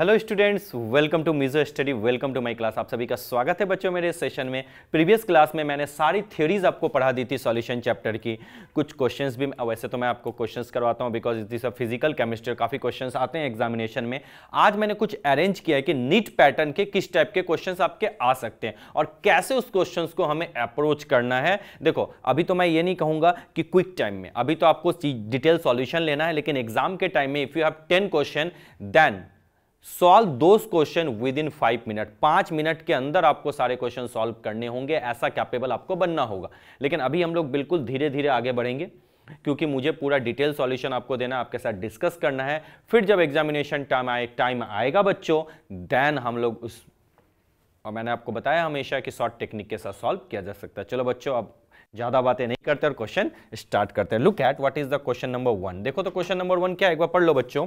Hello students welcome to Mizo study welcome to my class आप सभी का स्वागत है बच्चों मेरे सेशन में प्रीवियस क्लास में मैंने सारी थ्योरीज आपको पढ़ा दी थी सॉल्यूशन चैप्टर की कुछ क्वेश्चंस भी वैसे तो मैं आपको क्वेश्चंस करवाता हूं बिकॉज दिस सब फिजिकल केमिस्ट्री काफ़ी क्वेश्चन आते हैं एग्जामिनेशन में आज मैंने कुछ अरेंज किया है कि नीट पैटर्न के किस टाइप के क्वेश्चन आपके आ सकते हैं और कैसे उस क्वेश्चन को हमें अप्रोच करना है देखो अभी तो मैं ये नहीं कहूँगा कि क्विक टाइम में अभी तो आपको डिटेल सॉल्यूशन लेना है लेकिन एग्जाम के टाइम में if you have ten question then solve those question within five minute पांच मिनट के अंदर आपको सारे क्वेश्चन सॉल्व करने होंगे ऐसा कैपेबल आपको बनना होगा लेकिन अभी हम लोग बिल्कुल धीरे धीरे आगे बढ़ेंगे क्योंकि मुझे पूरा डिटेल सॉल्यूशन आपको देना आपके साथ डिस्कस करना है फिर जब एग्जामिनेशन टाइम आए टाइम आएगा बच्चों देन हम लोग उस और मैंने आपको बताया हमेशा कि शॉर्ट टेक्निक के साथ सॉल्व किया जा सकता है चलो बच्चों अब ज्यादा बातें नहीं करते और क्वेश्चन स्टार्ट करते हैं look at what is the question number one देखो तो क्वेश्चन नंबर वन क्या एक बार पढ़ लो बच्चों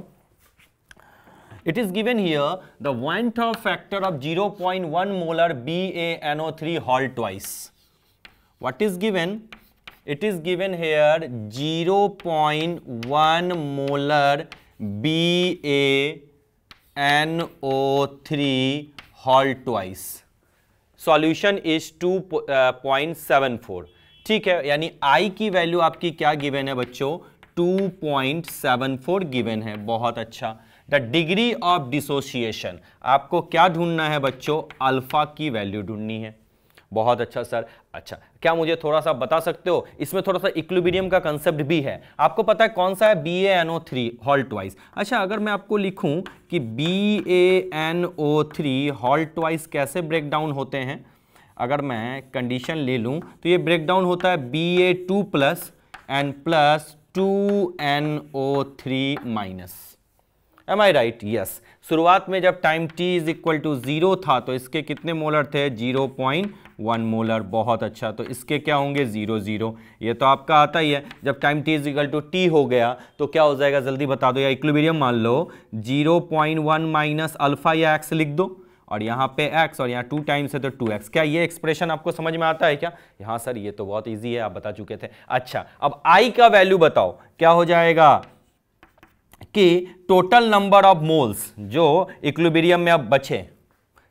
It is given here the one half factor of 0.1 molar BaNO3 halt twice. What is given? It is given here 0.1 molar BaNO3 halt twice. Solution is 2.74 Uh, ठीक है यानी आई की वैल्यू आपकी क्या गिवन है बच्चों 2.74 गिवन है बहुत अच्छा द डिग्री ऑफ डिसोसिएशन आपको क्या ढूंढना है बच्चों अल्फा की वैल्यू ढूंढनी है बहुत अच्छा सर अच्छा क्या मुझे थोड़ा सा बता सकते हो इसमें थोड़ा सा इक्लुबीरियम का कंसेप्ट भी है आपको पता है कौन सा है B A N O three halt wise अच्छा अगर मैं आपको लिखूं कि B A N O three halt wise कैसे ब्रेक डाउन होते हैं अगर मैं कंडीशन ले लूँ तो ये ब्रेक डाउन होता है B A two plus N plus two N O three minus M I right yes शुरुआत में जब time T is equal to zero था तो इसके कितने मोलर थे जीरो पॉइंट वन मोलर बहुत अच्छा तो इसके क्या होंगे ज़ीरो ज़ीरो ये तो आपका आता ही है जब time T is equal to T हो गया तो क्या हो जाएगा जल्दी बता दो या इक्विबेरियम मान लो zero point one minus alpha या एक्स लिख दो और यहाँ पे x और यहाँ टू टाइम्स है तो टू एक्स क्या ये एक्सप्रेशन आपको समझ में आता है क्या यहाँ सर ये तो बहुत ईजी है आप बता चुके थे अच्छा अब i का वैल्यू बताओ क्या हो जाएगा कि टोटल नंबर ऑफ मोल्स जो इक्लुबेरियम में अब बचे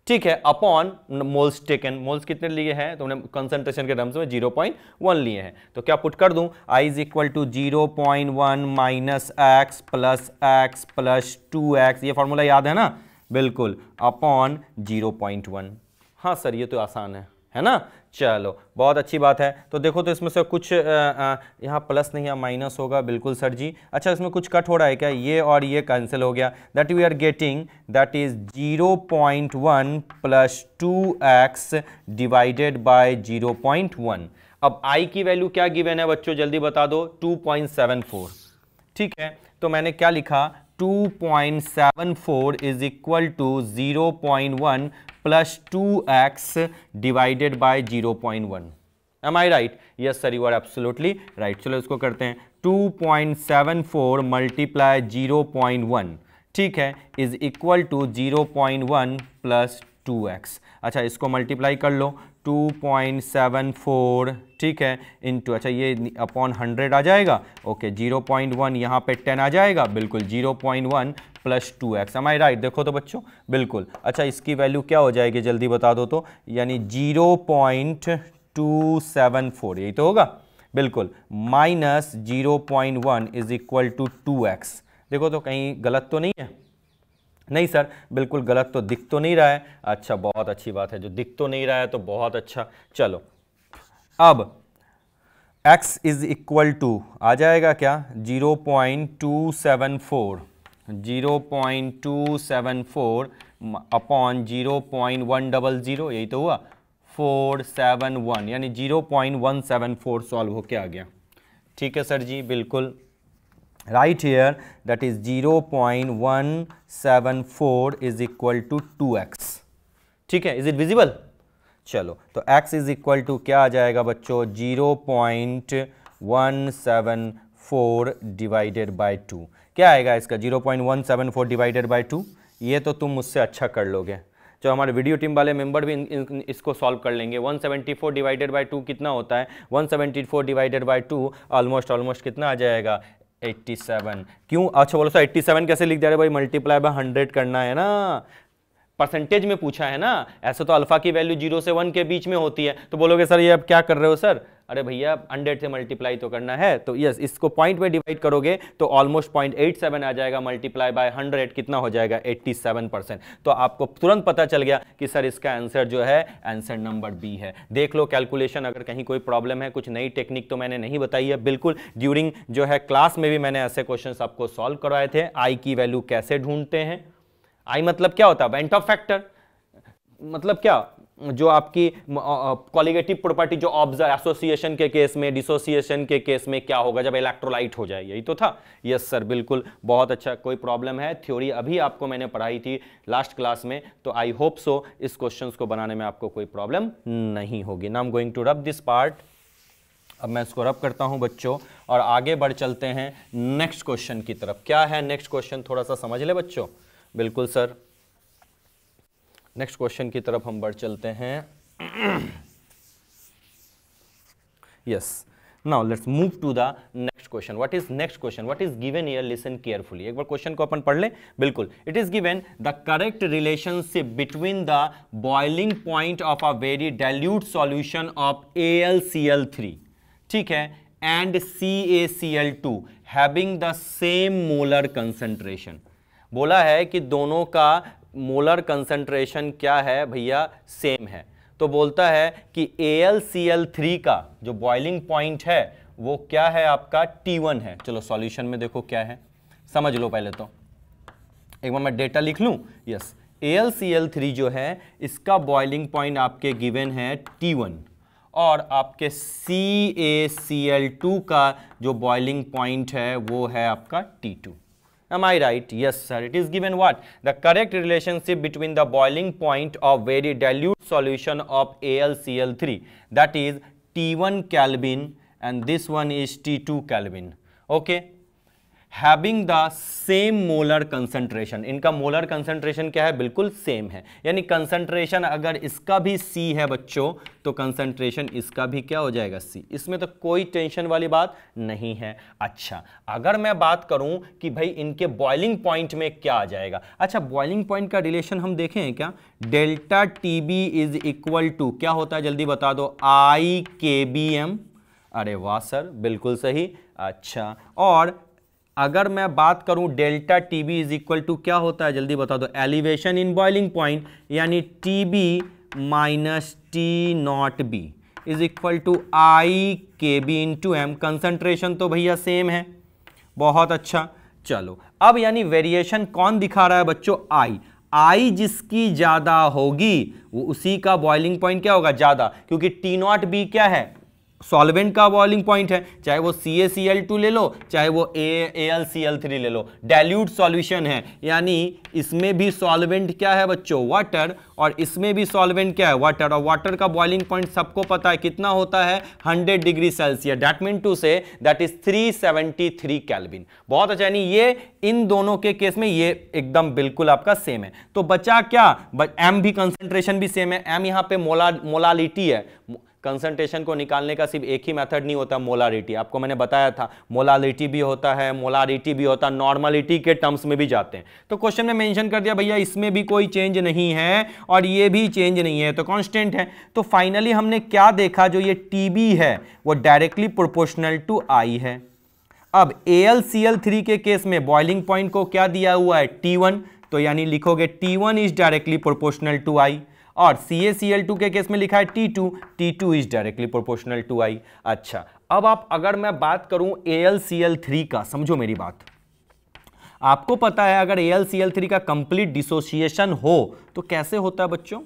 ठीक है अपॉन मोल्स टेकन मोल्स कितने लिए हैं तो हमने कंसंट्रेशन के टर्म्स में 0.1 लिए हैं तो क्या पुट कर दूं I is equal to 0.1 point one minus x plus X plus two X ये फॉर्मूला याद है ना बिल्कुल अपॉन 0.1 हाँ सर ये तो आसान है है ना चलो बहुत अच्छी बात है तो देखो तो इसमें से कुछ यहाँ प्लस नहीं है माइनस होगा बिल्कुल सर जी अच्छा इसमें कुछ कट हो रहा है क्या ये और ये कैंसिल हो गया that we are getting that is 0.1 point one plus two X divided by zero अब आई की वैल्यू क्या गिवन है बच्चों जल्दी बता दो 2.74 ठीक है तो मैंने क्या लिखा 2.74 is equal to 0.1 plus 2x divided by 0.1. Am I right? Yes, sir, you are absolutely right चलो इसको करते हैं 2.74 point seven four multiply zero point one ठीक है is equal to zero point one plus two X अच्छा इसको multiply कर लो 2.74 ठीक है इंटू अच्छा ये अपॉन 100 आ जाएगा ओके 0.1 पॉइंट वन यहाँ पर टेन आ जाएगा बिल्कुल 0.1 point one plus two X हमारी राइट देखो तो बच्चों बिल्कुल अच्छा इसकी वैल्यू क्या हो जाएगी जल्दी बता दो तो यानी 0.274 यही तो होगा बिल्कुल minus zero point one is equal to two X देखो तो कहीं गलत तो नहीं है नहीं सर बिल्कुल गलत तो दिख तो नहीं रहा है अच्छा बहुत अच्छी बात है जो दिख तो नहीं रहा है तो बहुत अच्छा चलो अब x इज इक्वल टू आ जाएगा क्या zero point two seven four zero point two seven four upon zero point one double zero यही तो हुआ फोर सेवन वन यानी zero point one seven four solve होके आ गया ठीक है सर जी बिल्कुल right here that is 0.174 is equal to 2x ठीक है इज इट विजिबल चलो तो x इज इक्वल टू क्या आ जाएगा बच्चों 0.174 डिवाइडेड बाय टू क्या आएगा इसका 0.174 डिवाइडेड बाय टू ये तो तुम मुझसे अच्छा कर लोगे जो हमारे वीडियो टीम वाले मेंबर भी इन, इन, इसको सॉल्व कर लेंगे 174 डिवाइडेड बाय टू कितना होता है 174 divided by two almost almost कितना आ जाएगा 87 क्यों अच्छा बोलो सर 87 कैसे लिख दे रहे भाई मल्टीप्लाई बाय हंड्रेड करना है ना परसेंटेज में पूछा है ना ऐसे तो अल्फा की वैल्यू जीरो से वन के बीच में होती है तो बोलोगे सर ये अब क्या कर रहे हो सर अरे भैया हंड्रेड से मल्टीप्लाई तो करना है तो यस इसको पॉइंट में डिवाइड करोगे तो ऑलमोस्ट पॉइंट एट सेवन आ जाएगा मल्टीप्लाई बाय हंड्रेड कितना हो जाएगा एट्टी सेवन परसेंट तो आपको तुरंत पता चल गया कि सर इसका आंसर जो है आंसर नंबर बी है देख लो कैलकुलेशन अगर कहीं कोई प्रॉब्लम है कुछ नई टेक्निक तो मैंने नहीं बताई है बिल्कुल ड्यूरिंग जो है क्लास में भी मैंने ऐसे क्वेश्चन आपको सॉल्व करवाए थे आई की वैल्यू कैसे ढूंढते हैं आई मतलब क्या होता है वेंट ऑफ फैक्टर मतलब क्या जो आपकी कॉलिगेटिव प्रॉपर्टी जो ऑब्जर एसोसिएशन के केस में डिसोसिएशन के केस में क्या होगा जब इलेक्ट्रोलाइट हो जाए यही तो था यस सर बिल्कुल बहुत अच्छा कोई प्रॉब्लम है थ्योरी अभी आपको मैंने पढ़ाई थी लास्ट क्लास में तो आई होप सो इस क्वेश्चन को बनाने में आपको कोई प्रॉब्लम नहीं होगी नाम going to rub this part अब मैं इसको रब करता हूं बच्चों और आगे बढ़ चलते हैं नेक्स्ट क्वेश्चन की तरफ क्या है नेक्स्ट क्वेश्चन थोड़ा सा समझ ले बच्चों बिल्कुल सर नेक्स्ट क्वेश्चन की तरफ हम बढ़ चलते हैं yes now let's move to the next question what is next question what is given here listen carefully एक बार क्वेश्चन को अपन पढ़ लें बिल्कुल it is given the correct relationship between the boiling point of a very dilute solution of A L C L three ठीक है and C A C L two having the same molar concentration बोला है कि दोनों का molar concentration क्या है भैया सेम है तो बोलता है कि AlCl3 का जो बॉइलिंग पॉइंट है वो क्या है आपका T1 है चलो सॉल्यूशन में देखो क्या है समझ लो पहले तो एक बार मैं डेटा लिख लूँ यस AlCl3 जो है इसका बॉइलिंग पॉइंट आपके गिवन है T1 और आपके CaCl2 का जो बॉइलिंग पॉइंट है वो है आपका T2 Am I right? Yes, sir. It is given what? The correct relationship between the boiling point of very dilute solution of AlCl3. That is T1 Kelvin and this one is T2 Kelvin. Okay. Having the same molar concentration इनका molar concentration क्या है बिल्कुल same है यानी concentration अगर इसका भी सी है बच्चों तो कंसेंट्रेशन इसका भी क्या हो जाएगा सी इसमें तो कोई टेंशन वाली बात नहीं है अच्छा अगर मैं बात करूं कि भाई इनके बॉइलिंग पॉइंट में क्या आ जाएगा अच्छा बॉइलिंग पॉइंट का रिलेशन हम देखें क्या delta T B is equal to क्या होता है जल्दी बता दो आई के बी एम अरे वाह सर बिल्कुल सही अच्छा और अगर मैं बात करूं delta T B is equal to क्या होता है जल्दी बता दो एलिवेशन इन बॉइलिंग पॉइंट यानी T B minus T not B is equal to I K B into M एम कंसनट्रेशन तो भैया सेम है बहुत अच्छा चलो अब यानी वेरिएशन कौन दिखा रहा है बच्चों आई आई जिसकी ज़्यादा होगी वो उसी का बॉइलिंग पॉइंट क्या होगा ज़्यादा क्योंकि टी नॉट बी क्या है सॉल्वेंट का बॉइलिंग पॉइंट है चाहे वो सी ए सी एल टू ले लो चाहे वो A L C L three ले लो डाइल्यूट सॉल्यूशन है यानी इसमें भी सॉल्वेंट क्या है बच्चों वाटर और इसमें भी सॉल्वेंट क्या है वाटर और वाटर का बॉइलिंग पॉइंट सबको पता है कितना होता है 100 degree Celsius that mean to say that is 373 kelvin बहुत अच्छा यानी ये इन दोनों के केस में ये एकदम बिल्कुल आपका सेम है तो बचा क्या एम भी कंसेंट्रेशन भी सेम है एम यहाँ पे मोला मोलालिटी है कंसंट्रेशन को निकालने का सिर्फ एक ही मेथड नहीं होता मोलारिटी आपको मैंने बताया था मोलारिटी भी होता है मोलारिटी भी होता है नॉर्मलिटी के टर्म्स में भी जाते हैं तो क्वेश्चन में मेंशन कर दिया भैया इसमें भी कोई चेंज नहीं है और ये भी चेंज नहीं है तो कॉन्स्टेंट है तो फाइनली हमने क्या देखा जो ये टी है वो डायरेक्टली प्रोपोर्शनल टू आई है अब A L C L three के केस में बॉइलिंग पॉइंट को क्या दिया हुआ है टी वन तो यानी लिखोगे T one is directly proportional to I और C A C L two के केस में लिखा है T two T two is directly proportional to I अच्छा अब आप अगर मैं बात करूं A L C L three का समझो मेरी बात आपको पता है अगर A L C L three का कंप्लीट डिसोसिएशन हो तो कैसे होता है बच्चों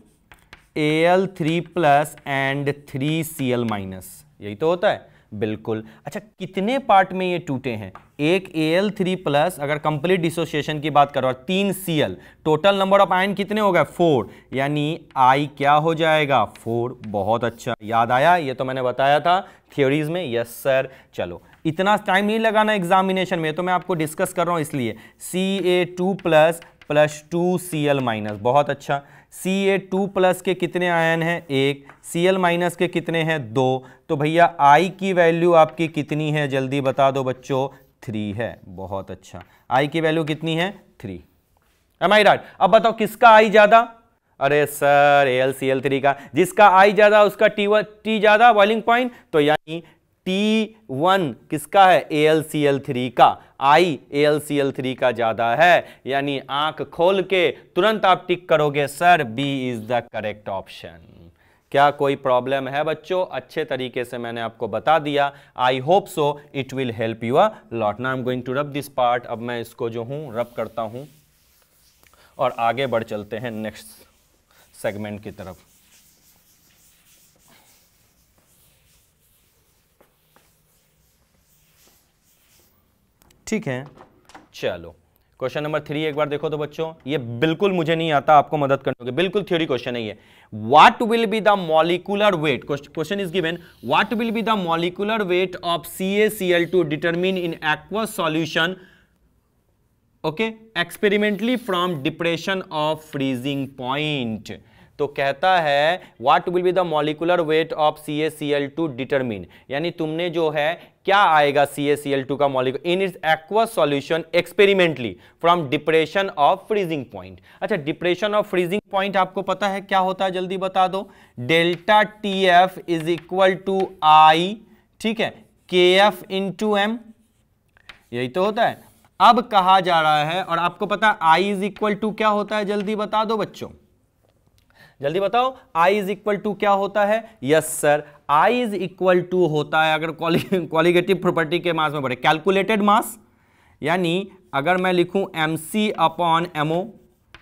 A L three plus and three C L minus यही तो होता है बिल्कुल अच्छा कितने पार्ट में ये टूटे हैं एक ए एल थ्री प्लस अगर कंप्लीट डिसोसिएशन की बात करो और तीन C L total number of ion कितने हो गए फोर यानी आई क्या हो जाएगा फोर बहुत अच्छा याद आया ये तो मैंने बताया था थियोरीज में यस सर चलो इतना टाइम नहीं लगाना एग्जामिनेशन में तो मैं आपको डिस्कस कर रहा हूँ इसलिए C A two plus plus two C L minus बहुत अच्छा सी ए टू प्लस के कितने आयन हैं एक सी एल माइनस के कितने हैं दो तो भैया आई की वैल्यू आपकी कितनी है जल्दी बता दो बच्चों थ्री है बहुत अच्छा आई की वैल्यू कितनी है थ्री एम आई राइट अब बताओ किसका आई ज़्यादा अरे sir L C L three का जिसका आई ज़्यादा उसका टी वन टी ज़्यादा बॉइलिंग पॉइंट तो यानी टी वन किसका है A L C L three का i A L C L three का ज़्यादा है यानी आंख खोल के तुरंत आप टिक करोगे sir B is the correct option क्या कोई प्रॉब्लम है बच्चों अच्छे तरीके से मैंने आपको बता दिया I hope so it will help you a lot now I'm am going to rub this part अब मैं इसको जो हूँ रब करता हूँ और आगे बढ़ चलते हैं नेक्स्ट सेगमेंट की तरफ ठीक है चलो क्वेश्चन नंबर थ्री एक बार देखो तो बच्चों ये बिल्कुल मुझे नहीं आता आपको मदद करने बिल्कुल थ्योरी क्वेश्चन है ये what will be the molecular weight question is given what will be the molecular weight of C A C L two determine in aqueous solution okay experimentally from depression of freezing point तो कहता है what will be the molecular weight of C A C L two determine यानी तुमने जो है क्या आएगा C A C L two का molecular in its aqua solution experimentally from depression of freezing point अच्छा डिप्रेशन ऑफ फ्रीजिंग पॉइंट आपको पता है क्या होता है जल्दी बता दो delta T F is equal to i ठीक है के एफ इन टू एम यही तो होता है अब कहा जा रहा है और आपको पता आई इज इक्वल टू क्या होता है जल्दी बता दो बच्चों जल्दी बताओ आई इज इक्वल टू क्या होता है yes sir i is equal to होता है अगर क्वालिगेटिव प्रॉपर्टी के मास में बढ़े कैलकुलेटेड मास यानी अगर मैं लिखूं M C upon M O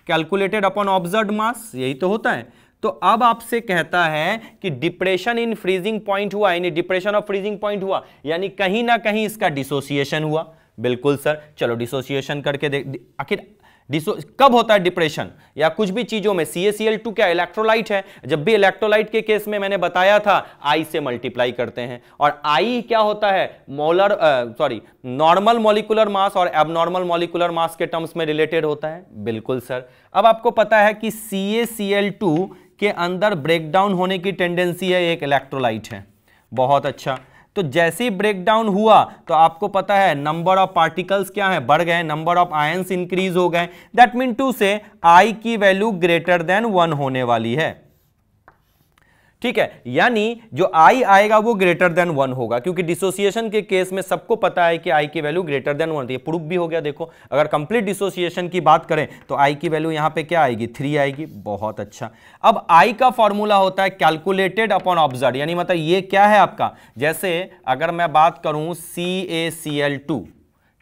calculated upon observe mass यही तो होता है तो अब आपसे कहता है कि डिप्रेशन इन फ्रीजिंग पॉइंट हुआ यानी डिप्रेशन ऑफ फ्रीजिंग पॉइंट हुआ यानी कहीं ना कहीं इसका डिसोसिएशन हुआ बिल्कुल सर चलो डिसोसिएशन करके देख आखिर कब होता है डिप्रेशन या कुछ भी चीजों में सी सी एल टू क्या इलेक्ट्रोलाइट है जब भी इलेक्ट्रोलाइट के केस में मैंने बताया था आई से मल्टीप्लाई करते हैं और आई क्या होता है molar sorry normal molecular mass और एबनॉर्मल मॉलिकुलर मास के टर्म्स में रिलेटेड होता है बिल्कुल सर अब आपको पता है कि सी सी एल टू के अंदर ब्रेकडाउन होने की टेंडेंसी है एक इलेक्ट्रोलाइट है बहुत अच्छा तो जैसे ही ब्रेकडाउन हुआ तो आपको पता है नंबर ऑफ पार्टिकल्स क्या है बढ़ गए नंबर ऑफ आयंस इंक्रीज हो गए दैट मीन टू से आई की वैल्यू ग्रेटर देन वन होने वाली है ठीक है यानी जो आई आएगा वो ग्रेटर देन वन होगा क्योंकि डिसोसिएशन के केस में सबको पता है कि आई की value greater than one proof भी हो गया देखो अगर कंप्लीट डिसोसिएशन की बात करें तो आई की वैल्यू यहां पे क्या आएगी थ्री आएगी बहुत अच्छा अब आई का फॉर्मूला होता है कैलकुलेटेड अपॉन ऑब्जर्व यानी मतलब ये क्या है आपका जैसे अगर मैं बात करूं सी ए सी एल टू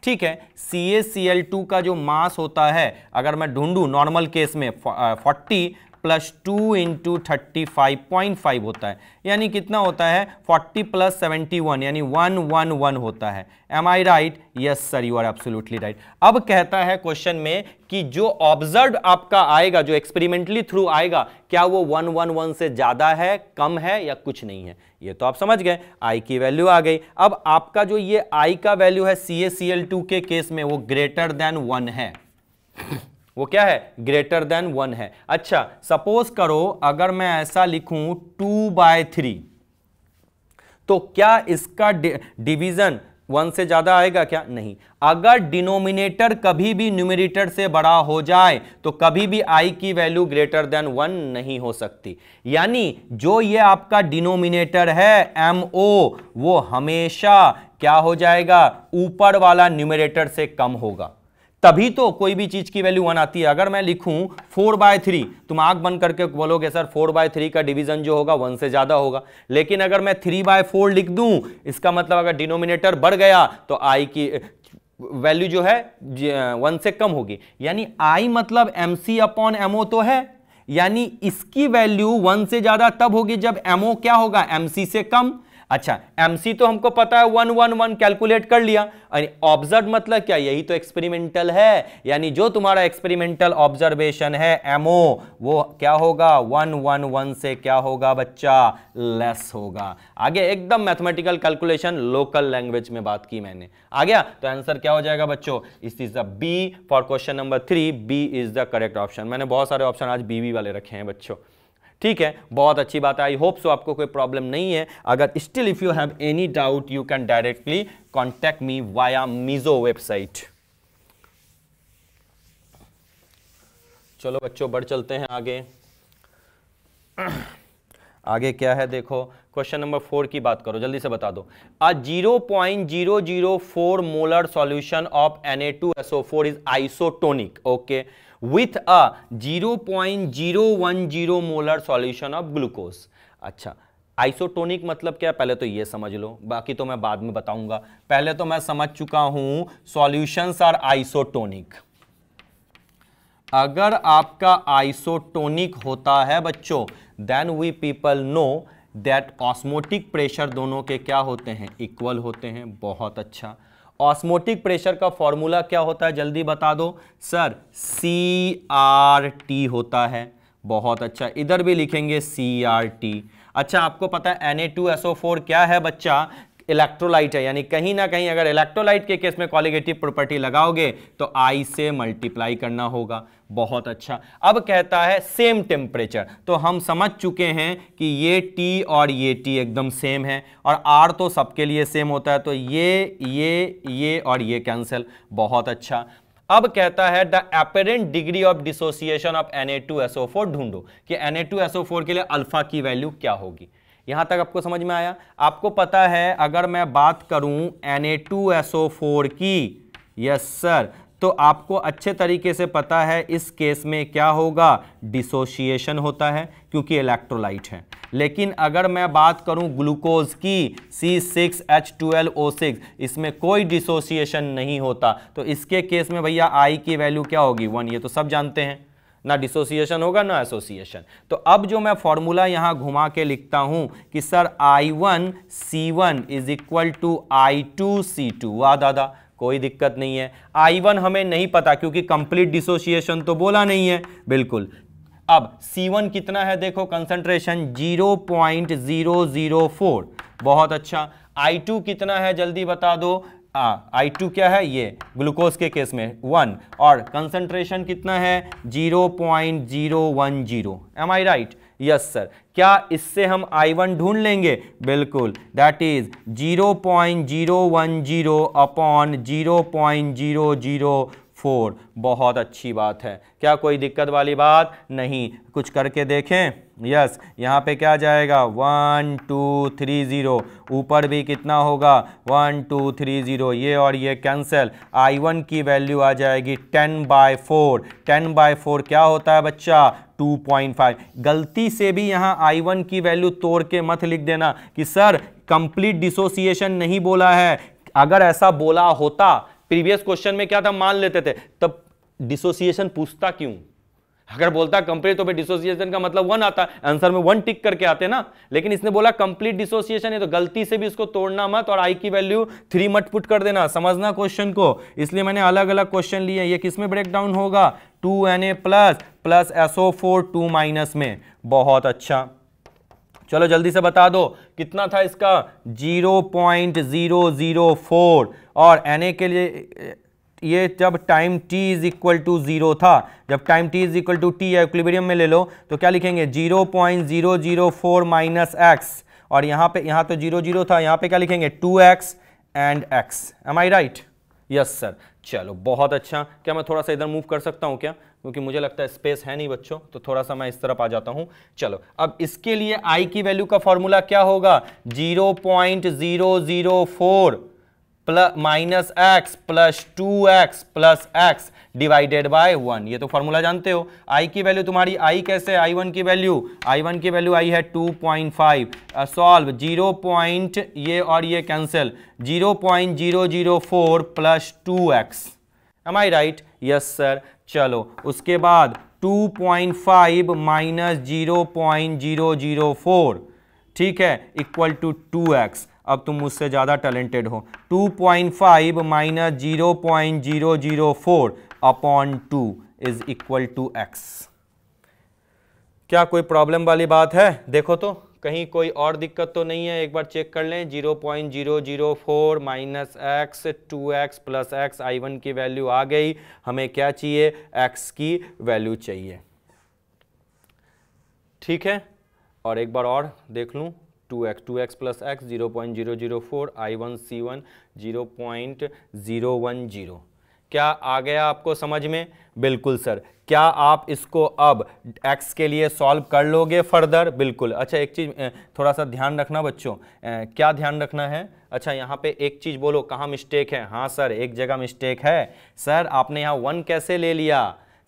ठीक है सी ए सी एल टू का जो मास होता है अगर मैं ढूंढूं नॉर्मल केस में forty plus two into thirty five point five होता है यानी कितना होता है फोर्टी प्लस सेवेंटी वन यानी वन वन वन होता है am I right yes sir you are absolutely right अब कहता है क्वेश्चन में कि जो ऑब्जर्व आपका आएगा जो एक्सपेरिमेंटली थ्रू आएगा क्या वो वन वन वन से ज़्यादा है कम है या कुछ नहीं है ये तो आप समझ गए आई की वैल्यू आ गई अब आपका जो ये आई का वैल्यू है C S C L two के केस में वो ग्रेटर देन वन है वो क्या है ग्रेटर देन वन है अच्छा सपोज करो अगर मैं ऐसा लिखूं टू बाय थ्री तो क्या इसका डिवीजन वन से ज्यादा आएगा क्या नहीं अगर डिनोमिनेटर कभी भी न्यूमिनेटर से बड़ा हो जाए तो कभी भी आई की वैल्यू ग्रेटर देन वन नहीं हो सकती यानी जो ये आपका डिनोमिनेटर है एम ओ वो हमेशा क्या हो जाएगा ऊपर वाला न्यूमिनेटर से कम होगा तभी तो कोई भी चीज़ की वैल्यू वन आती है अगर मैं लिखूं फोर बाय थ्री तुम आग बन करके बोलोगे सर फोर बाय थ्री का डिवीजन जो होगा वन से ज़्यादा होगा लेकिन अगर मैं थ्री बाय फोर लिख दूं इसका मतलब अगर डिनोमिनेटर बढ़ गया तो आई की वैल्यू जो है वन से कम होगी यानी आई मतलब एम सी अपॉन एमओ तो है यानी इसकी वैल्यू वन से ज़्यादा तब होगी जब एमओ क्या होगा एम से कम अच्छा एमसी तो हमको पता है वन वन वन कैलकुलेट कर लिया ऑब्जर्व मतलब क्या यही तो एक्सपेरिमेंटल है यानी जो तुम्हारा एक्सपेरिमेंटल ऑब्जर्वेशन है एमओ वो क्या होगा वन वन वन से क्या होगा बच्चा लेस होगा आगे एकदम मैथमेटिकल कैलकुलेशन लोकल लैंग्वेज में बात की मैंने आ गया तो आंसर क्या हो जाएगा बच्चों this is the B for question number three B is the correct option मैंने बहुत सारे ऑप्शन आज बीवी वाले रखे हैं बच्चों ठीक है बहुत अच्छी बात है आई होप सो आपको कोई प्रॉब्लम नहीं है अगर still if you have any doubt you can directly contact me via मीज़ो वेबसाइट चलो बच्चों बढ़ चलते हैं आगे आगे क्या है देखो क्वेश्चन नंबर फोर की बात करो जल्दी से बता दो a zero point zero zero four molar solution of N A two S O four is isotonic okay okay. With a 0.010 molar solution of glucose अच्छा आइसोटोनिक मतलब क्या पहले तो ये समझ लो बाकी तो मैं बाद में बताऊंगा पहले तो मैं समझ चुका हूं सॉल्यूशंस आर आइसोटोनिक अगर आपका आइसोटोनिक होता है बच्चों then we people know that osmotic pressure दोनों के क्या होते हैं इक्वल होते हैं बहुत अच्छा ऑस्मोटिक प्रेशर का फॉर्मूला क्या होता है जल्दी बता दो सर सी आर टी होता है बहुत अच्छा इधर भी लिखेंगे सी आर टी अच्छा आपको पता है N A two S O four क्या है बच्चा इलेक्ट्रोलाइट है यानी कहीं ना कहीं अगर इलेक्ट्रोलाइट के केस में कॉलिगेटिव प्रॉपर्टी लगाओगे तो आई से मल्टीप्लाई करना होगा बहुत अच्छा अब कहता है सेम टेम्परेचर तो हम समझ चुके हैं कि ये टी और ये टी एकदम सेम है और आर तो सबके लिए सेम होता है तो ये ये ये और ये कैंसिल बहुत अच्छा अब कहता है the apparent degree of dissociation of four ढूंढो कि फोर के लिए अल्फा की वैल्यू क्या होगी यहाँ तक आपको समझ में आया आपको पता है अगर मैं बात करूँ एन की यस सर तो आपको अच्छे तरीके से पता है इस केस में क्या होगा डिसोशिएशन होता है क्योंकि इलेक्ट्रोलाइट है लेकिन अगर मैं बात करूं ग्लूकोज की C6H12O6 इसमें कोई डिसोशिएशन नहीं होता तो इसके केस में भैया I की वैल्यू क्या होगी वन ये तो सब जानते हैं ना डिसोसिएशन होगा ना एसोसिएशन तो अब जो मैं फॉर्मूला यहां घुमा के लिखता हूं कि sir i one C one is equal to i two C two वाह दादा कोई दिक्कत नहीं है आई वन हमें नहीं पता क्योंकि कंप्लीट डिसोसिएशन तो बोला नहीं है बिल्कुल अब C1 कितना है देखो कंसंट्रेशन 0.004 बहुत अच्छा I2 कितना है जल्दी बता दो आई हाँ, टू क्या है ये ग्लूकोज के केस में वन और कंसंट्रेशन कितना है zero point zero one zero am I right yes sir क्या इससे हम आई वन ढूंढ लेंगे बिल्कुल that is zero point zero one zero upon zero point zero zero four बहुत अच्छी बात है क्या कोई दिक्कत वाली बात नहीं कुछ करके देखें यस यहाँ पे क्या जाएगा वन टू थ्री ज़ीरो ऊपर भी कितना होगा वन टू थ्री ज़ीरो ये और ये कैंसिल आई वन की वैल्यू आ जाएगी ten by four ten by four क्या होता है बच्चा 2.5 गलती से भी यहाँ I1 की वैल्यू तोड़ के मत लिख देना कि सर कंप्लीट डिसोसिएशन नहीं बोला है अगर ऐसा बोला होता प्रीवियस क्वेश्चन में क्या था मान लेते थे तब डिसोसिएशन पूछता क्यों अगर बोलता कंप्लीट तो भाई डिसोसिएशन का मतलब वन आता आंसर में वन टिक करके आते ना लेकिन इसने बोला कंप्लीट डिसोसिएशन है तो गलती से भी इसको तोड़ना मत और आई की वैल्यू थ्री मत पुट कर देना समझना क्वेश्चन को इसलिए मैंने अलग अलग क्वेश्चन लिए ये किसमें ब्रेक डाउन होगा two N A plus plus S O four two minus में बहुत अच्छा चलो जल्दी से बता दो कितना था इसका 0.004 और एन के लिए ये जब time t is equal to zero था जब time t is equal to T equilibrium में ले लो तो क्या लिखेंगे 0.004 माइनस एक्स और यहाँ पे यहाँ तो जीरो जीरो था यहाँ पे क्या लिखेंगे 2x and x am I right yes sir चलो बहुत अच्छा क्या मैं थोड़ा सा इधर मूव कर सकता हूँ क्या क्योंकि मुझे लगता है स्पेस है नहीं बच्चों तो थोड़ा सा मैं इस तरफ आ जाता हूं चलो अब इसके लिए आई की वैल्यू का फॉर्मूला क्या होगा zero point zero zero four plus minus x plus two x plus x divided by one ये तो फॉर्मूला जानते हो आई की वैल्यू तुम्हारी आई कैसे आई वन की वैल्यू आई वन की वैल्यू आई है two point five solve zero point ये और ये cancel zero point zero zero four plus two x am I right yes sir चलो उसके बाद 2.5 point five minus zero point zero zero four ठीक है इक्वल टू टू एक्स अब तुम मुझसे ज़्यादा टैलेंटेड हो 2.5 point five minus zero point zero zero four upon two is equal to x क्या कोई प्रॉब्लम वाली बात है देखो तो कहीं कोई और दिक्कत तो नहीं है एक बार चेक कर लें zero point zero zero four minus x two x plus x i one की वैल्यू आ गई हमें क्या चाहिए एक्स की वैल्यू चाहिए ठीक है और एक बार और देख लूँ two x two x plus x zero point zero zero four i one C one zero point zero one zero क्या आ गया आपको समझ में बिल्कुल सर क्या आप इसको अब x के लिए सॉल्व कर लोगे फर्दर बिल्कुल अच्छा एक चीज़ थोड़ा सा ध्यान रखना बच्चों क्या ध्यान रखना है अच्छा यहाँ पे एक चीज़ बोलो कहाँ मिस्टेक है हाँ सर एक जगह मिस्टेक है सर आपने यहाँ वन कैसे ले लिया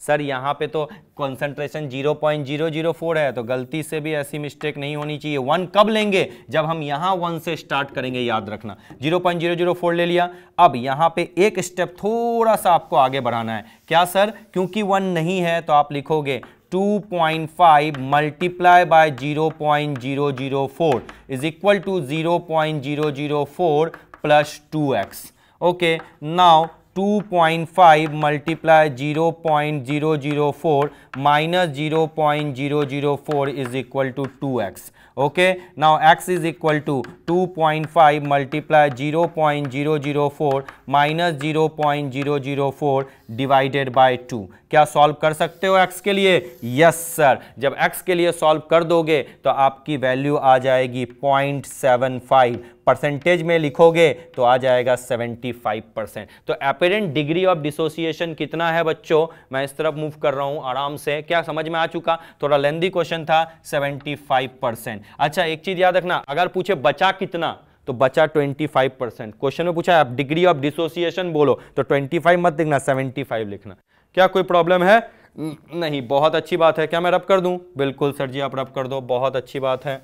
सर यहाँ पे तो कंसंट्रेशन 0.004 है तो गलती से भी ऐसी मिस्टेक नहीं होनी चाहिए वन कब लेंगे जब हम यहाँ वन से स्टार्ट करेंगे याद रखना 0.004 ले लिया अब यहाँ पे एक स्टेप थोड़ा सा आपको आगे बढ़ाना है क्या सर क्योंकि वन नहीं है तो आप लिखोगे 2.5 multiply by zero zero zero point four is equal to zero zero zero point four plus two x okay now 2.5 multiply 0.004 minus 0.004 is equal to 2x okay now x is equal to 2.5 multiply 0.004 minus 0.004 divided by 2 क्या solve कर सकते हो x के लिए yes sir जब x के लिए solve कर दोगे तो आपकी वैल्यू आ जाएगी पॉइंट सेवन फाइव परसेंटेज में लिखोगे तो आ जाएगा 75 परसेंट तो अपेरेंट डिग्री ऑफ डिसोसिएशन कितना है बच्चों मैं इस तरफ मूव कर रहा हूँ आराम से क्या समझ में आ चुका थोड़ा लेंदी क्वेश्चन था 75 परसेंट अच्छा एक चीज़ याद रखना अगर पूछे बचा कितना तो बचा 25 परसेंट क्वेश्चन में पूछा आप डिग्री ऑफ डिसोसिएशन बोलो तो 25 मत लिखना 75 लिखना क्या कोई प्रॉब्लम है नहीं बहुत अच्छी बात है क्या मैं रब कर दूं बिल्कुल सर जी आप रब कर दो बहुत अच्छी बात है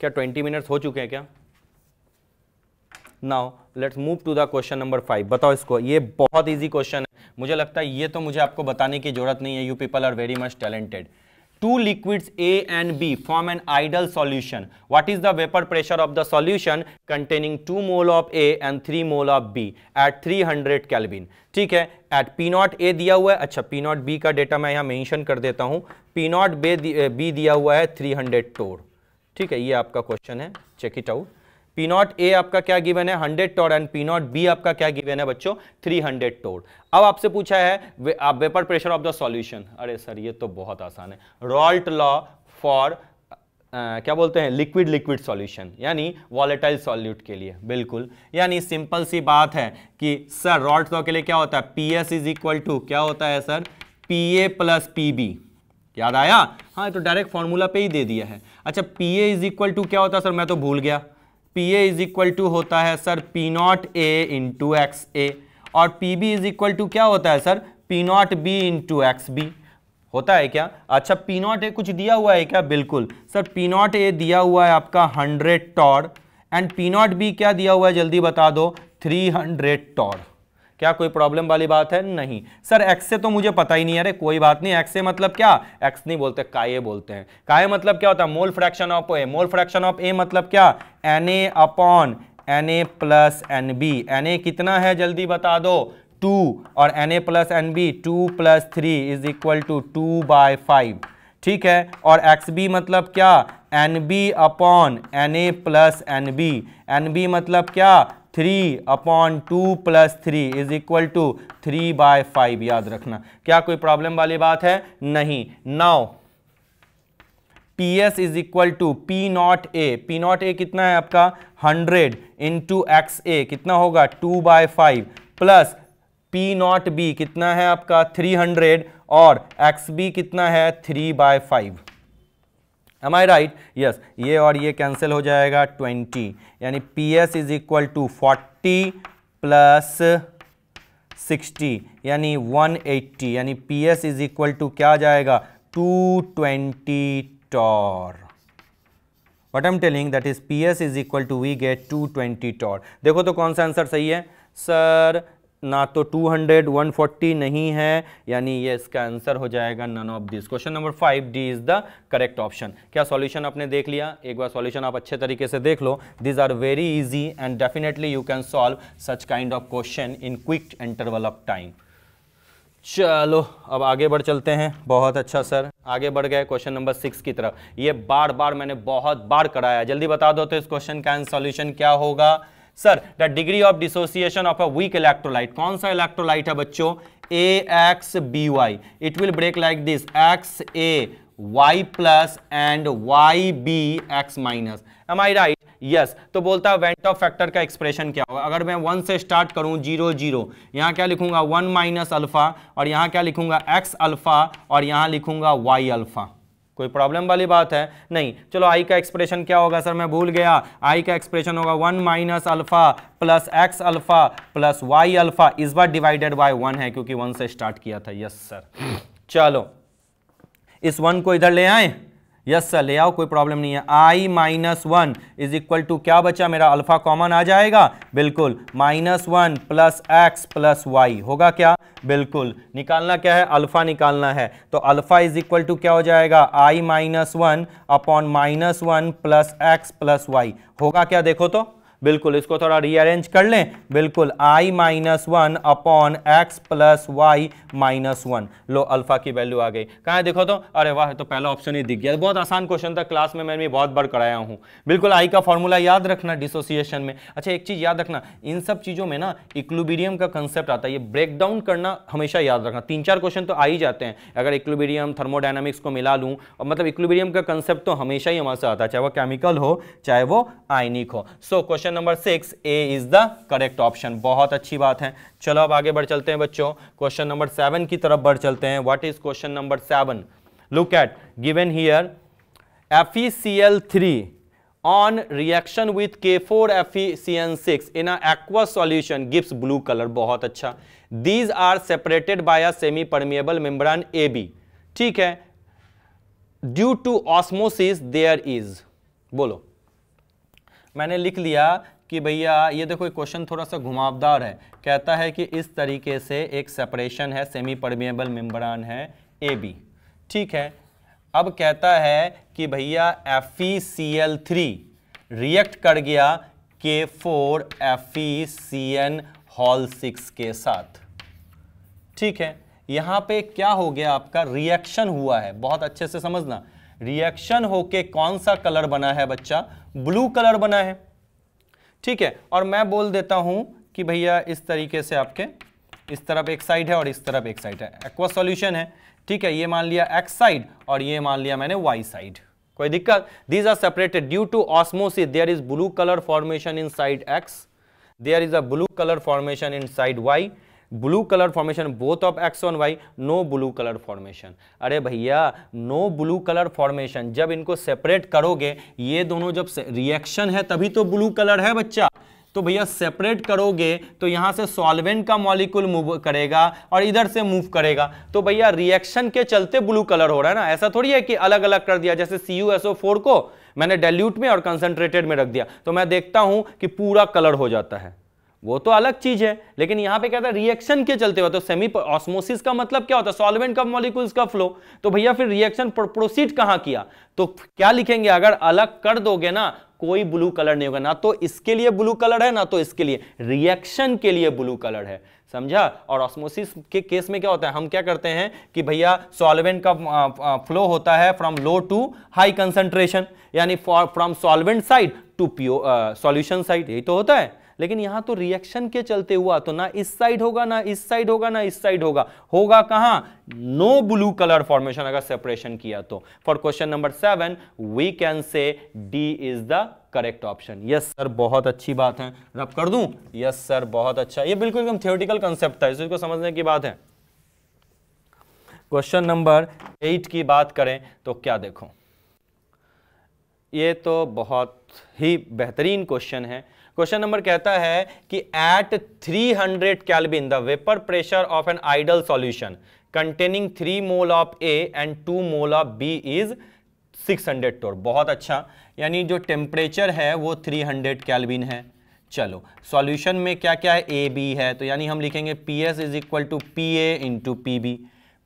क्या ट्वेंटी मिनट्स हो चुके हैं क्या now let's move to the question number five बताओ इसको ये बहुत इजी क्वेश्चन है मुझे लगता है ये तो मुझे आपको बताने की जरूरत नहीं है you people are very much talented two liquids A and B form an ideal solution. What is the vapor pressure of the solution containing 2 mole of A and 3 mole of B at 300 Kelvin? ठीक है eight P not a दिया हुआ है अच्छा P not B का data मैं यहाँ mention कर देता हूँ पी नॉट बी दिया हुआ है 300 टोर ठीक है ये आपका क्वेश्चन है check it out P not A आपका क्या गिवन है hundred torr and P not B आपका क्या गिवन है बच्चों थ्री हंड्रेड टोड अब आपसे पूछा है आप vapour pressure of the solution अरे सर ये तो बहुत आसान है रॉल्ट लॉ फॉर क्या बोलते हैं लिक्विड लिक्विड सॉल्यूशन यानी वॉलेटाइल सॉल्यूट के लिए बिल्कुल यानी सिंपल सी बात है कि सर रॉल्ट लॉ के लिए क्या होता है P S is equal to क्या होता है sir P A plus P B याद आया हाँ तो डायरेक्ट फॉर्मूला पे ही दे दिया है अच्छा P A is equal to क्या होता है सर मैं तो भूल गया P A is equal to होता है sir P not A into X A और P B is equal to क्या होता है sir P not B into X B होता है क्या अच्छा पी नॉट ए कुछ दिया हुआ है क्या बिल्कुल सर पी नॉट ए दिया हुआ है आपका hundred torr and P not B क्या दिया हुआ है जल्दी बता दो थ्री हंड्रेड टॉर क्या कोई प्रॉब्लम वाली बात है नहीं सर एक्स से तो मुझे पता ही नहीं अरे कोई बात नहीं एक्स से मतलब क्या एक्स नहीं बोलते काये बोलते हैं काये मतलब क्या होता है mole fraction of A mole fraction of A मतलब क्या N A upon N A plus N B N A कितना है जल्दी बता दो टू और N A plus N B two plus three is equal to two by five ठीक है और एक्स बी मतलब क्या N B upon N A plus N B N B मतलब क्या three upon two plus three is equal to three by five याद रखना क्या कोई प्रॉब्लम वाली बात है नहीं now P S is equal to P not A P not A कितना है आपका इन इंटू एक्स ए कितना होगा two by five plus P not B कितना है आपका थ्री हंड्रेड और एक्स बी कितना है three by five am I right yes ये और ये कैंसिल हो जाएगा ट्वेंटी यानी P S is equal to forty plus sixty यानी वन एट्टी यानी P S is equal to क्या जाएगा two twenty torr what am telling that is P S is equal to we get two twenty torr देखो तो कौन सा answer सही है सर ना तो 200, 140 नहीं है यानी ये इसका आंसर हो जाएगा none of this question number five D is the correct option क्या सॉल्यूशन आपने देख लिया एक बार सॉल्यूशन आप अच्छे तरीके से देख लो this are very easy and definitely you can solve such kind of question in quick interval of time चलो अब आगे बढ़ चलते हैं बहुत अच्छा सर आगे बढ़ गए क्वेश्चन नंबर सिक्स की तरफ ये बार बार मैंने बहुत बार कराया जल्दी बता दो तो इस क्वेश्चन का सॉल्यूशन क्या होगा sir the degree of dissociation of a weak electrolyte कौन सा इलेक्ट्रोलाइट है बच्चों A X B Y it will break like this X A Y plus and Y B X minus M I right yes तो बोलता है van't of factor का expression क्या होगा अगर मैं वन से स्टार्ट करूं जीरो जीरो यहां क्या लिखूंगा वन माइनस अल्फा और यहां क्या लिखूंगा एक्स अल्फा और यहां लिखूंगा वाई अल्फा कोई प्रॉब्लम वाली बात है नहीं चलो आई का एक्सप्रेशन क्या होगा सर मैं भूल गया आई का एक्सप्रेशन होगा one minus alpha plus X alpha plus Y alpha इस बार डिवाइडेड बाय वन है क्योंकि वन से स्टार्ट किया था यस सर चलो इस वन को इधर ले आए यस सर ले आओ कोई प्रॉब्लम नहीं है i minus one is equal to क्या बचा मेरा अल्फा कॉमन आ जाएगा बिल्कुल minus one plus X plus Y होगा क्या बिल्कुल निकालना क्या है अल्फा निकालना है तो अल्फा इज इक्वल टू क्या हो जाएगा i minus one upon minus one plus X plus Y होगा क्या देखो तो बिल्कुल इसको थोड़ा रीअरेंज कर लें बिल्कुल i minus one upon X plus Y minus one लो अल्फा की वैल्यू आ गई कहाँ देखो तो अरे वाह तो पहला ऑप्शन ही दिख गया बहुत आसान क्वेश्चन था क्लास में मैंने भी बहुत बार कराया हूँ बिल्कुल आई का फॉर्मूला याद रखना डिसोसिएशन में अच्छा एक चीज़ याद रखना इन सब चीज़ों में ना इक्लुबीडियम का कंसेप्ट आता है ये डाउन करना हमेशा याद रखना तीन चार क्वेश्चन तो आ ही जाते हैं अगर इक्लुबीडियम थर्मोडाइनमिक्स को मिला लूँ और मतलब इक्लुबीडियम का कंसेप्ट तो हमेशा ही हमारे आता है चाहे वो केमिकल हो चाहे वो आइनिक हो so so, question question number six A is the correct option बहुत अच्छी बात है चलो अब आगे बढ़ चलते हैं बच्चों क्वेश्चन नंबर सेवन की तरफ बढ़ चलते हैं what is question number seven look at given here F three on reaction with K four F six in a aqueous solution blue colour बहुत अच्छा these are separated by a semi semi permeable A B ठीक है due to osmosis there is बोलो मैंने लिख लिया कि भैया ये देखो एक क्वेश्चन थोड़ा सा घुमावदार है कहता है कि इस तरीके से एक सेपरेशन है सेमी परमिबल मेम्बरान है ए बी ठीक है अब कहता है कि भैया F E C L three react कर गया K four F E C N हॉल सिक्स के साथ ठीक है यहाँ पे क्या हो गया आपका रिएक्शन हुआ है बहुत अच्छे से समझना रिएक्शन होके कौन सा कलर बना है बच्चा ब्लू कलर बना है ठीक है और मैं बोल देता हूं कि भैया इस तरीके से आपके इस तरफ एक साइड है और इस तरफ एक साइड है एक्वा सॉल्यूशन है ठीक है ये मान लिया एक्स साइड और ये मान लिया मैंने वाई साइड कोई दिक्कत these are separated due to osmosis there is blue colour formation in side X there is a blue colour formation in side Y blue colour formation both of X on Y no blue colour formation अरे भैया no blue colour formation जब इनको separate करोगे ये दोनों जब reaction है तभी तो ब्लू कलर है बच्चा तो भैया सेपरेट करोगे तो यहाँ से सॉल्वेंट का मॉलिक्यूल मूव करेगा और इधर से मूव करेगा तो भैया रिएक्शन के चलते ब्लू कलर हो रहा है ना ऐसा थोड़ी है कि अलग अलग कर दिया जैसे सी को मैंने डेल्यूट में और कंसनट्रेटेड में रख दिया तो मैं देखता हूँ कि पूरा कलर हो जाता है वो तो अलग चीज है लेकिन यहाँ पे क्या है रिएक्शन के चलते हुआ तो सेमी ऑस्मोसिस का मतलब क्या होता है सॉल्वेंट का मॉलिक्यूल्स का फ्लो तो भैया फिर रिएक्शन प्रोसीड कहाँ किया तो क्या लिखेंगे अगर अलग कर दोगे ना कोई ब्लू कलर नहीं होगा ना तो इसके लिए ब्लू कलर है ना तो इसके लिए रिएक्शन के लिए ब्लू कलर है समझा और ऑस्मोसिस के केस में क्या होता है हम क्या करते हैं कि भैया सॉल्वेंट का फ्लो होता है from low to high concentration यानी from solvent side to pure solution side यही तो होता है लेकिन यहां तो रिएक्शन के चलते हुआ तो ना इस साइड होगा ना इस साइड होगा ना इस साइड होगा होगा कहां नो ब्लू कलर फॉर्मेशन अगर सेपरेशन किया तो for question number seven we can say D is the correct option yes sir बहुत अच्छी बात है रब कर दू यस yes, सर बहुत अच्छा ये बिल्कुल एकदम थियोटिकल कंसेप्ट था इसको समझने की बात है क्वेश्चन नंबर एट की बात करें तो क्या देखो ये तो बहुत ही बेहतरीन क्वेश्चन है क्वेश्चन नंबर कहता है कि at 300 hundred kelvin the vapour pressure of an ideal solution containing three mole of A and two mole of B is 600 hundred torr बहुत अच्छा यानी जो टेम्परेचर है वो 300 हंड्रेड कैलबिन है चलो सॉल्यूशन में क्या क्या है ए बी है तो यानी हम लिखेंगे P S is equal to P A into P B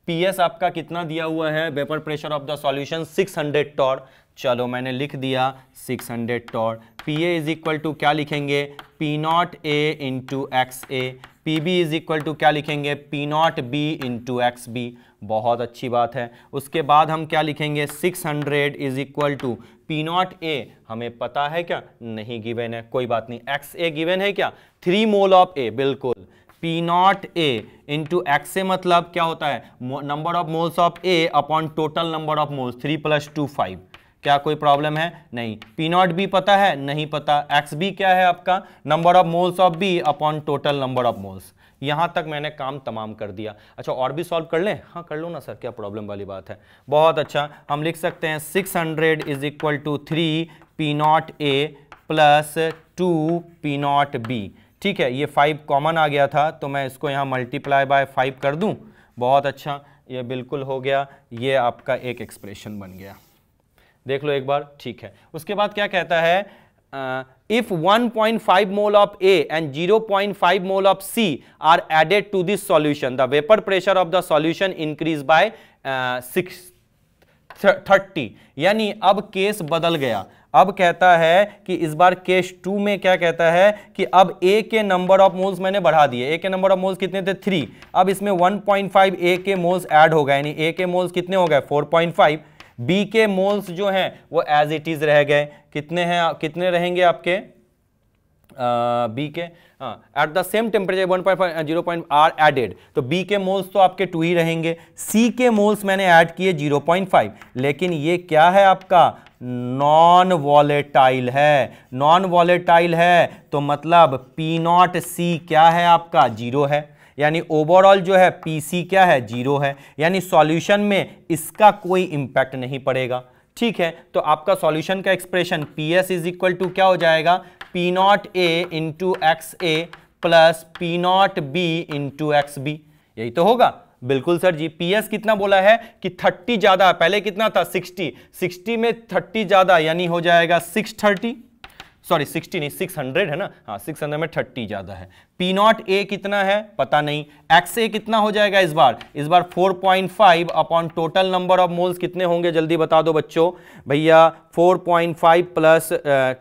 P S आपका कितना दिया हुआ है vapour pressure of the solution 600 hundred torr चलो मैंने लिख दिया 600 hundred torr P A is equal to क्या लिखेंगे P not A into X A P B is equal to क्या लिखेंगे P not B into X B बहुत अच्छी बात है उसके बाद हम क्या लिखेंगे 600 hundred is equal to P not A हमें पता है क्या नहीं गिवेन है कोई बात नहीं एक्स ए गिवेन है क्या थ्री मोल ऑफ ए बिल्कुल P not A into X से मतलब क्या होता है number of moles of A upon total number of moles three plus two five क्या कोई प्रॉब्लम है नहीं पी नॉट बी पता है नहीं पता एक्स बी क्या है आपका number of moles of B upon total number of moles यहाँ तक मैंने काम तमाम कर दिया अच्छा और भी सॉल्व कर लें हाँ कर लो ना सर क्या प्रॉब्लम वाली बात है बहुत अच्छा हम लिख सकते हैं six hundred is equal to three P not A plus two P not B ठीक है ये फाइव कॉमन आ गया था तो मैं इसको यहाँ मल्टीप्लाई बाय फाइव कर दूँ बहुत अच्छा ये बिल्कुल हो गया ये आपका एक एक्सप्रेशन बन गया देख लो एक बार ठीक है उसके बाद क्या कहता है if 1.5 mole of A and 0.5 mole of C are added to this solution, the vapor pressure pressure of the increase by uh, 6 thirty यानी अब केस बदल गया अब कहता है कि इस बार केस टू में क्या कहता है कि अब ए के नंबर ऑफ मोल्स मैंने बढ़ा दिए ए के नंबर ऑफ मोल्स कितने थे थ्री अब इसमें 1.5 ए के मोल्स ऐड हो गए यानी ए के मोल्स कितने हो गए 4.5 बी के मोल्स जो हैं वो एज इट इज़ रह गए कितने हैं कितने रहेंगे आपके बी के at the same temperature one point zero point are added तो बी के मोल्स तो आपके टू ही रहेंगे सी के मोल्स मैंने ऐड किए जीरो पॉइंट फाइव लेकिन ये क्या है आपका नॉन वॉलेटाइल है नॉन वॉलेटाइल है तो मतलब पी नॉट सी क्या है आपका जीरो है यानी ओवरऑल जो है पी क्या है जीरो है यानी सॉल्यूशन में इसका कोई इम्पैक्ट नहीं पड़ेगा ठीक है तो आपका सॉल्यूशन का expression P S is equal to क्या हो जाएगा P not A into X A plus P not B into X B यही तो होगा बिल्कुल सर जी पी एस कितना बोला है कि 30 ज़्यादा पहले कितना था 60 60 में 30 ज़्यादा यानी हो जाएगा 630 सॉरी सिक्सटी नहीं सिक्स हंड्रेड है ना हाँ सिक्स हंड्रेड में थर्टी ज़्यादा है पी नॉट ए कितना है पता नहीं एक्स ए कितना हो जाएगा इस बार इस बार four point five upon total number of moles कितने होंगे जल्दी बता दो बच्चों भैया four point five plus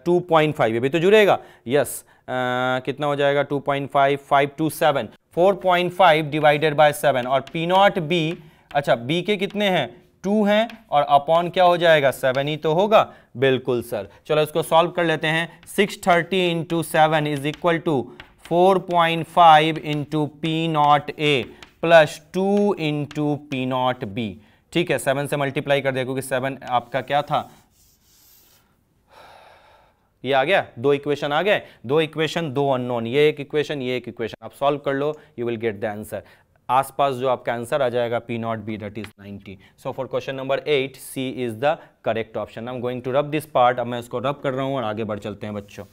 two point five ये भी तो जुड़ेगा यस yes. Uh, कितना हो जाएगा 2.5 point five divided by seven और पी नॉट बी अच्छा बी के कितने हैं टू है और अपॉन क्या हो जाएगा सेवन ही तो होगा बिल्कुल सर चलो इसको सॉल्व कर लेते हैं six thirty into seven is equal to four point five into P not A plus two into P not B ठीक है सेवन से मल्टीप्लाई कर दिया क्योंकि सेवन आपका क्या था ये आ गया दो इक्वेशन आ गए दो इक्वेशन दो अननोन ये एक इक्वेशन ये एक इक्वेशन आप सॉल्व कर लो you will get the answer आसपास जो आपका आंसर आ जाएगा P not B that is 90 so for question number eight C is the correct option I am going to rub this part अब मैं इसको रब कर रहा हूँ और आगे बढ़ चलते हैं बच्चों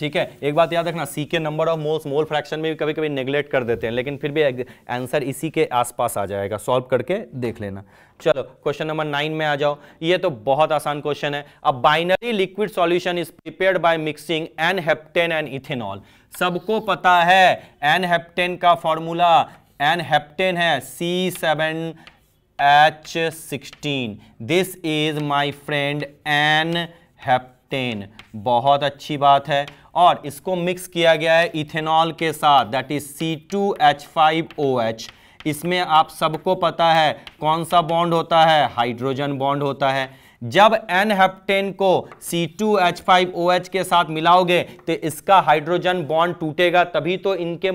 ठीक है एक बात याद रखना सी के number of moles mole fraction में भी कभी कभी नेग्लेक्ट कर देते हैं लेकिन फिर भी आंसर इसी के आसपास आ जाएगा सॉल्व करके देख लेना चलो क्वेश्चन नंबर नाइन में आ जाओ ये तो बहुत आसान क्वेश्चन है अब binary liquid solution is prepare by mixing N heptane and ethanol सबको पता है एन हेप्टेन का फॉर्मूला एन हेप्टेन है C seven H sixteen this is my friend N heptane बहुत अच्छी बात है और इसको मिक्स किया गया है इथेनॉल के साथ that is C two H five O H इसमें आप सबको पता है कौन सा बॉन्ड होता है हाइड्रोजन बॉन्ड होता है जब एन हेप्टेन को C2H5OH के साथ मिलाओगे तो इसका हाइड्रोजन बॉन्ड टूटेगा तभी तो इनके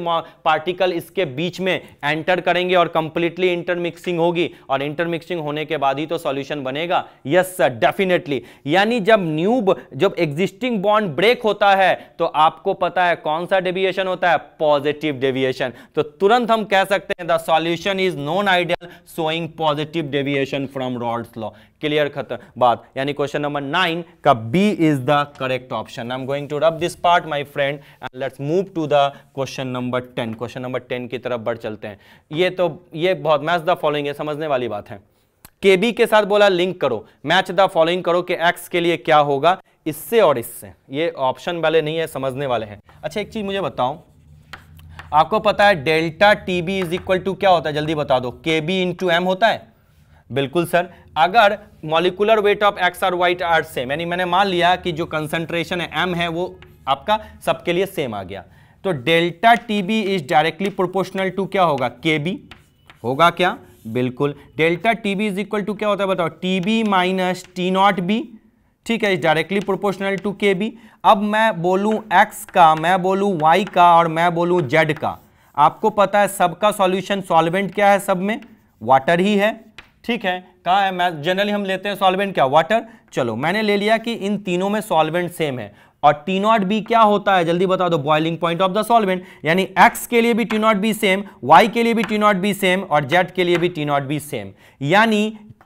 पार्टिकल इसके बीच में एंटर करेंगे और कंप्लीटली इंटरमिक्सिंग होगी और इंटरमिक्सिंग होने के बाद ही तो सॉल्यूशन बनेगा यस सर डेफिनेटली यानी जब न्यू जब एग्जिस्टिंग बॉन्ड ब्रेक होता है तो आपको पता है कौन सा डेविएशन होता है पॉजिटिव डेविएशन तो तुरंत हम कह सकते हैं the solution is non ideal showing positive deviation from Raoult's law clear खत्म बात यानी क्वेश्चन नंबर नाइन का B is the correct option I am going to rub this part my friend and let's move to the question number ten question number ten की तरफ बढ़ चलते हैं ये तो ये बहुत मैच द फॉलोइंग है समझने वाली बात है केबी के साथ बोला लिंक करो मैच द फॉलोइंग करो कि एक्स के लिए क्या होगा इससे और इससे ये ऑप्शन वाले नहीं है समझने वाले हैं अच्छा एक चीज मुझे बताओ आपको पता है delta T B is equal to क्या होता है जल्दी बता दो के बी इंटू एम होता है बिल्कुल सर अगर मॉलिकुलर वेट ऑफ एक्स और वाइट आर सेम यानी मैंने मान लिया कि जो कंसंट्रेशन है एम है वो आपका सबके लिए सेम आ गया तो delta T B is directly proportional to क्या होगा के बी होगा क्या बिल्कुल delta T B is equal to क्या होता है बताओ T B minus T not B ठीक है is directly proportional to K B अब मैं बोलूँ एक्स का मैं बोलूँ वाई का और मैं बोलूँ जेड का आपको पता है सबका सॉल्यूशन सॉल्वेंट क्या है सब में वाटर ही है ठीक है कहा है मैं जनरली हम लेते हैं सॉल्वेंट क्या वाटर चलो मैंने ले लिया कि इन तीनों में सॉल्वेंट सेम है और टी नॉट बी क्या होता है जल्दी बता दो boiling point of the solvent यानी एक्स के लिए भी T not B same Y के लिए भी टी नॉट बी सेम और जेड के लिए भी टी नॉट बी सेम यानी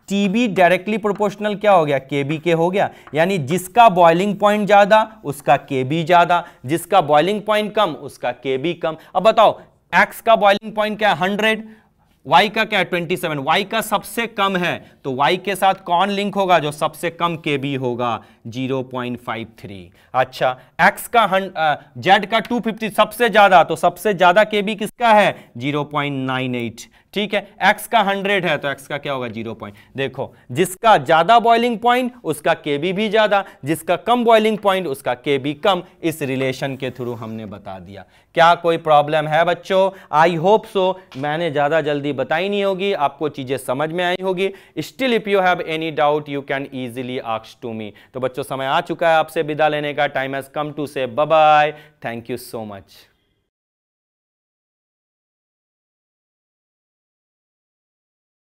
टी बी डायरेक्टली प्रोपोर्शनल क्या हो गया के बी के हो गया यानी जिसका बॉइलिंग पॉइंट ज़्यादा उसका के बी ज़्यादा जिसका बॉइलिंग पॉइंट कम उसका के बी कम अब बताओ एक्स का बॉइलिंग पॉइंट क्या है हंड्रेड y का क्या है 27 y का सबसे कम है तो y के साथ कौन लिंक होगा जो सबसे कम के बी होगा 0.53 अच्छा x का आ, z का 250 सबसे ज़्यादा तो सबसे ज़्यादा के बी किसका है 0.98 ठीक है एक्स का हंड्रेड है तो एक्स का क्या होगा जीरो पॉइंट देखो जिसका ज्यादा बॉइलिंग पॉइंट उसका के भी ज्यादा जिसका कम बॉइलिंग पॉइंट उसका के कम इस रिलेशन के थ्रू हमने बता दिया क्या कोई प्रॉब्लम है बच्चों आई होप सो मैंने ज्यादा जल्दी बताई नहीं होगी आपको चीजें समझ में आई होगी still if you have any doubt you can easily आक्स टू मी तो बच्चों समय आ चुका है आपसे विदा लेने का time has come to say bye thank you so much